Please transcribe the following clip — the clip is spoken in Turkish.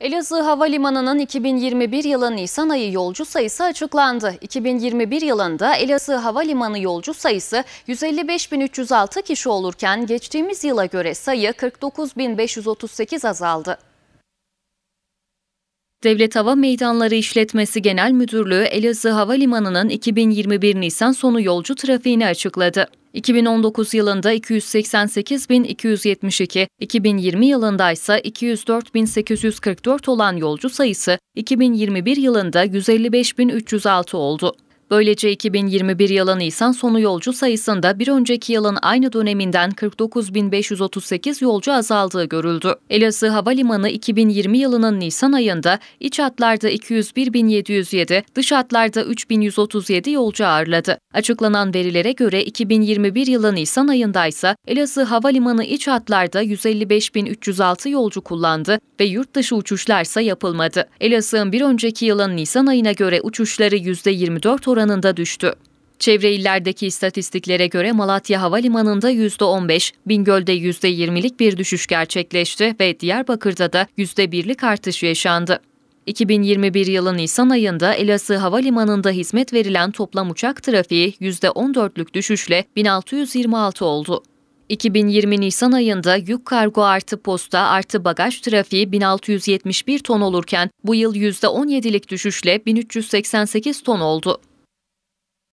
Elazığ Havalimanı'nın 2021 yılı Nisan ayı yolcu sayısı açıklandı. 2021 yılında Elazığ Havalimanı yolcu sayısı 155.306 kişi olurken geçtiğimiz yıla göre sayı 49.538 azaldı. Devlet Hava Meydanları İşletmesi Genel Müdürlüğü Elazığ Havalimanı'nın 2021 Nisan sonu yolcu trafiğini açıkladı. 2019 yılında 288.272, 2020 yılında ise 204.844 olan yolcu sayısı 2021 yılında 155.306 oldu. Böylece 2021 yılı Nisan sonu yolcu sayısında bir önceki yılın aynı döneminden 49.538 yolcu azaldığı görüldü. Elazığ Havalimanı 2020 yılının Nisan ayında iç hatlarda 201.707, dış hatlarda 3.137 yolcu ağırladı. Açıklanan verilere göre 2021 yılı Nisan ayında ise Elazığ Havalimanı iç hatlarda 155.306 yolcu kullandı ve yurt dışı uçuşlarsa yapılmadı. Elazığ'ın bir önceki yılın Nisan ayına göre uçuşları %24 oranında oranında düştü. Çevre illerdeki istatistiklere göre Malatya Havalimanı'nda %15, Bingöl'de %20'lik bir düşüş gerçekleşti ve Diyarbakır'da da %1'lik artış yaşandı. 2021 yılı Nisan ayında Elazığ Havalimanı'nda hizmet verilen toplam uçak trafiği %14'lük düşüşle 1626 oldu. 2020 Nisan ayında yük kargo artı posta artı bagaj trafiği 1671 ton olurken bu yıl %17'lik düşüşle 1388 ton oldu.